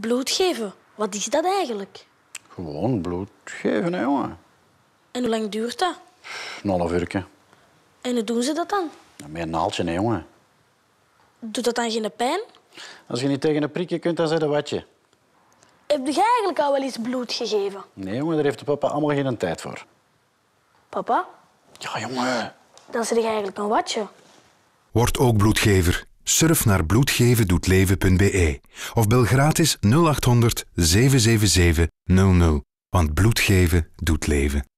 Bloed geven, wat is dat eigenlijk? Gewoon bloed geven, hè, jongen. En hoe lang duurt dat? Een half uurtje. En hoe doen ze dat dan? Met een naaltje, hè, jongen. Doet dat dan geen pijn? Als je niet tegen een prikje kunt, dan zet een watje. Heb je eigenlijk al wel eens bloed gegeven? Nee, jongen, daar heeft de papa allemaal geen tijd voor. Papa? Ja, jongen. Dan zit je eigenlijk een watje. Word ook bloedgever. Surf naar bloedgevendoetleven.be of bel gratis 0800 777 00, want bloedgeven doet leven.